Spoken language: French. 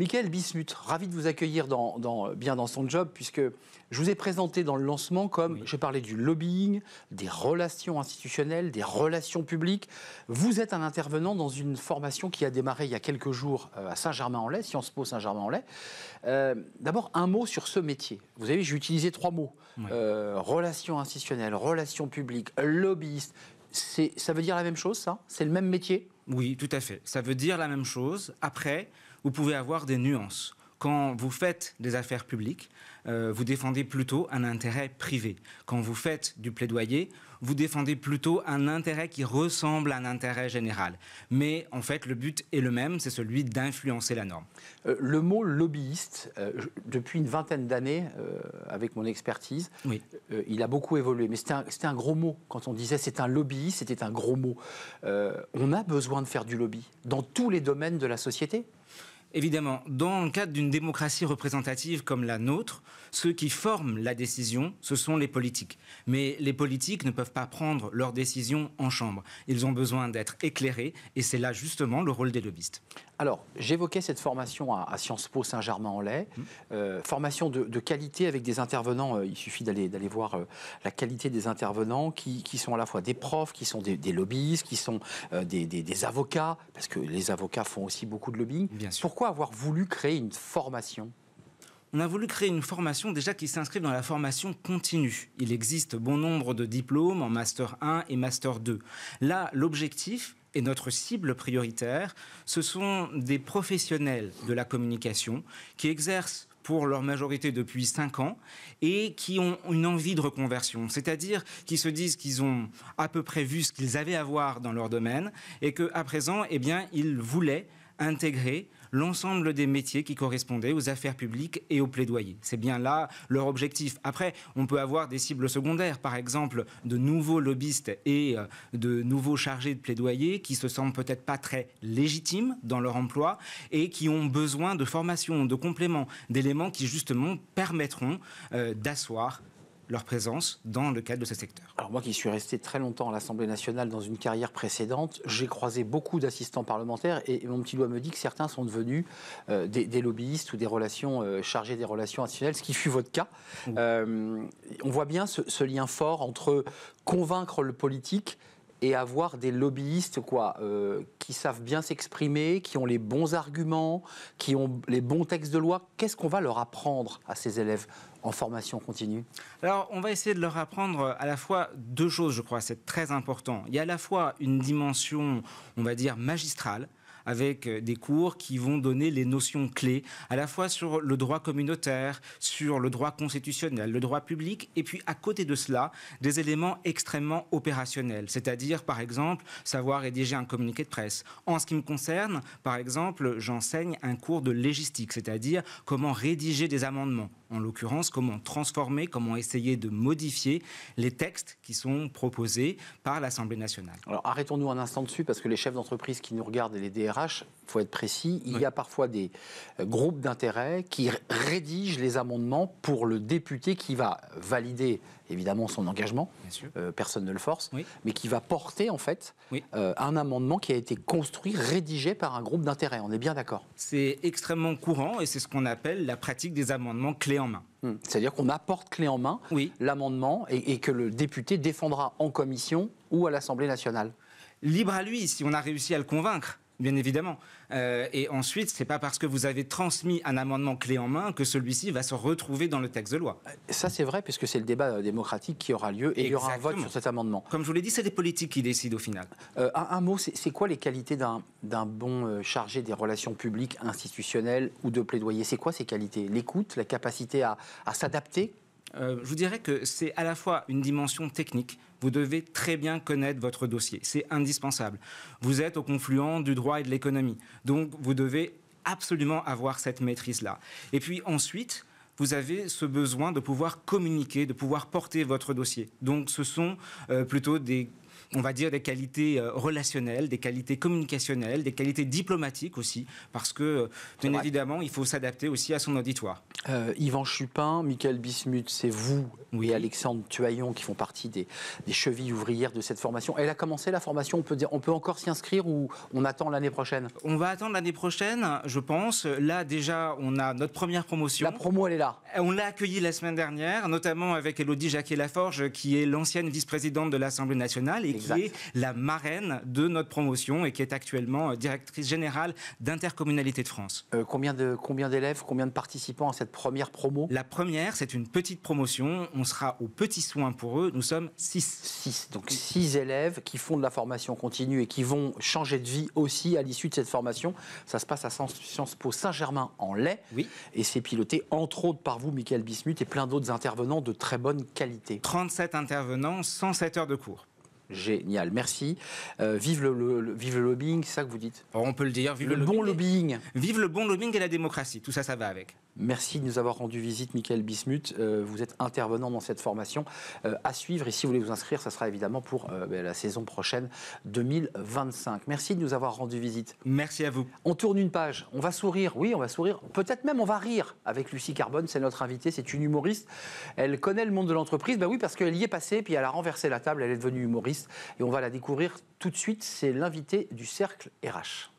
Michael Bismuth, ravi de vous accueillir euh, bien dans son job, puisque je vous ai présenté dans le lancement comme je j'ai parlé du lobbying, des relations institutionnelles, des relations publiques. Vous êtes un intervenant dans une formation qui a démarré il y a quelques jours euh, à Saint-Germain-en-Laye, Sciences Po Saint-Germain-en-Laye. Euh, d'abord, un mot sur ce métier. Vous avez j'ai utilisé trois mots relations institutionnelles, relations publiques, lobbyiste. Ça veut dire la même chose, ça C'est le même métier Oui, tout à fait. Ça veut dire la même chose. Après vous pouvez avoir des nuances. Quand vous faites des affaires publiques, euh, vous défendez plutôt un intérêt privé. Quand vous faites du plaidoyer, vous défendez plutôt un intérêt qui ressemble à un intérêt général. Mais en fait, le but est le même, c'est celui d'influencer la norme. Euh, le mot lobbyiste, euh, depuis une vingtaine d'années, avec mon expertise, oui. il a beaucoup évolué. Mais c'était un, gros mot. Quand on disait c'est un lobbyiste, c'était un gros mot. on a besoin de faire du lobby dans tous les domaines de la société. Évidemment, dans le cadre d'une démocratie représentative comme la nôtre, ceux qui forment la décision, ce sont les politiques. Mais les politiques ne peuvent pas prendre leurs décisions en chambre. Ils ont besoin d'être éclairés et c'est là justement le rôle des lobbyistes. Alors, j'évoquais cette formation à, Sciences Po Saint-Germain-en-Laye, hum. euh, formation de, qualité avec des intervenants, euh, il suffit d'aller voir euh, la qualité des intervenants qui, sont à la fois des profs, qui sont des, lobbyistes, qui sont des, des, avocats, parce que les avocats font aussi beaucoup de lobbying. Bien sûr. Pourquoi avoir voulu créer une formation on a voulu créer une formation déjà qui s'inscrit dans la formation continue. Il existe bon nombre de diplômes en Master 1 et Master 2. Là, l'objectif, et notre cible prioritaire, ce sont des professionnels de la communication qui exercent pour leur majorité depuis 5 ans et qui ont une envie de reconversion, c'est-à-dire qui se disent qu'ils ont à peu près vu ce qu'ils avaient à voir dans leur domaine et qu'à présent, eh bien, ils voulaient intégrer l'ensemble des métiers qui correspondaient aux affaires publiques et aux plaidoyers. C'est bien là leur objectif. Après, on peut avoir des cibles secondaires, par exemple de nouveaux lobbyistes et euh, de nouveaux chargés de plaidoyer qui se sentent peut-être pas très légitimes dans leur emploi et qui ont besoin de formation, de compléments, d'éléments qui justement permettront euh, d'asseoir leur présence dans le cadre de ce secteur. – Alors moi qui suis resté très longtemps à l'Assemblée nationale dans une carrière précédente, j'ai croisé beaucoup d'assistants parlementaires et mon petit doigt me dit que certains sont devenus euh, des, lobbyistes ou des relations chargées euh, chargés des relations institutionnelles, ce qui fut votre cas. Mmh. Euh, on voit bien ce, ce lien fort entre convaincre le politique et avoir des lobbyistes quoi, euh, qui savent bien s'exprimer, qui ont les bons arguments, qui ont les bons textes de loi. Qu'est-ce qu'on va leur apprendre à ces élèves en formation continue Alors, on va essayer de leur apprendre à la fois deux choses, je crois, c'est très important. Il y a à la fois une dimension, on va dire, magistrale, avec euh, des cours qui vont donner les notions clés, à la fois sur le droit communautaire, sur le droit constitutionnel, le droit public, et puis à côté de cela, des éléments extrêmement opérationnels, c'est-à-dire par exemple savoir rédiger un communiqué de presse. En ce qui me concerne, par exemple, j'enseigne un cours de légistique, c'est-à-dire comment rédiger des amendements en l'occurrence, comment transformer, comment essayer de modifier les textes qui sont proposés par l'Assemblée nationale. Alors arrêtons-nous un instant dessus, parce que les chefs d'entreprise qui nous regardent et les DRH, il faut être précis, il y a parfois des euh, groupes d'intérêt qui rédigent les amendements pour le député qui va valider évidemment son engagement, euh, personne ne le force, mais qui va porter en fait euh, un amendement qui a été construit, rédigé par un groupe d'intérêt. On est bien d'accord C'est extrêmement courant et c'est ce qu'on appelle la pratique des amendements clés en main. Hmm. C'est-à-dire qu'on apporte clé en main l'amendement et, et que le député défendra en commission ou à l'Assemblée nationale. Libre à lui si on a réussi à le convaincre. Bien évidemment. Euh, et ensuite, ce n'est pas parce que vous avez transmis un amendement clé en main que celui-ci va se retrouver dans le texte de loi. Euh, ça, c'est vrai, puisque c'est le débat euh, démocratique qui aura lieu et il y aura un vote sur cet amendement. Comme je vous l'ai dit, c'est les politiques qui décident au final. un, mot, c'est quoi les qualités d'un bon chargé des relations publiques, institutionnelles ou de plaidoyer C'est quoi ces qualités L'écoute, la capacité à, à s'adapter euh, je vous dirais que c'est à la fois une dimension technique. Vous devez très bien connaître votre dossier. C'est indispensable. Vous êtes au confluent du droit et de l'économie. Donc, vous devez absolument avoir cette maîtrise-là. Et puis ensuite, vous avez ce besoin de pouvoir communiquer, de pouvoir porter votre dossier. Donc, ce sont euh, plutôt des on va dire, des qualités euh, relationnelles, des qualités communicationnelles, des qualités diplomatiques aussi, parce que, euh, bien évidemment, il faut s'adapter aussi à son auditoire. Euh, Yvan Chupin, Michael Bismuth, c'est vous oui. et Alexandre Tuaillon qui font partie des, chevilles ouvrières de cette formation. Elle a commencé la formation, on peut, dire, on peut encore s'y inscrire ou on attend l'année prochaine On va attendre l'année prochaine, je pense. Là, déjà, on a notre première promotion. La promo, elle est là. On l'a accueillie la semaine dernière, notamment avec Elodie Jacquet-Laforge, qui est l'ancienne vice-présidente de l'Assemblée nationale et qui est la marraine de notre promotion et qui est actuellement euh, directrice générale d'Intercommunalité de France. Euh, combien de combien d'élèves, combien de participants à cette première promo La première, c'est une petite promotion. On sera au petits soins pour eux. Nous sommes 6. 6. Donc 6 élèves qui font de la formation continue et qui vont changer de vie aussi à l'issue de cette formation. Ça se passe à Sciences Po Saint-Germain-en-Laye. Oui. Et c'est piloté entre autres par vous, Michael Bismuth, et plein d'autres intervenants de très bonne qualité. 37 intervenants, 107 heures de cours génial. Merci. Euh, vive, le, vive le lobbying, c'est ça que vous dites oh, On peut le dire. Vive le, bon lobbying. Vive le bon lobbying et la démocratie. Tout ça, ça va avec. Merci de nous avoir rendu visite, Michael Bismuth. Euh, vous êtes intervenant dans cette formation euh, à suivre. Et si vous voulez vous inscrire, ça sera évidemment pour ben, la saison prochaine 2025. Merci de nous avoir rendu visite. Merci à vous. On tourne une page. On va sourire. Oui, on va sourire. Peut-être même on va rire avec Lucie Carbone. C'est notre invitée. C'est une humoriste. Elle connaît le monde de l'entreprise. Ben oui, parce qu'elle y est passée, puis elle a renversé la table. Elle est devenue humoriste et on va la découvrir tout de suite. C'est l'invité du Cercle RH.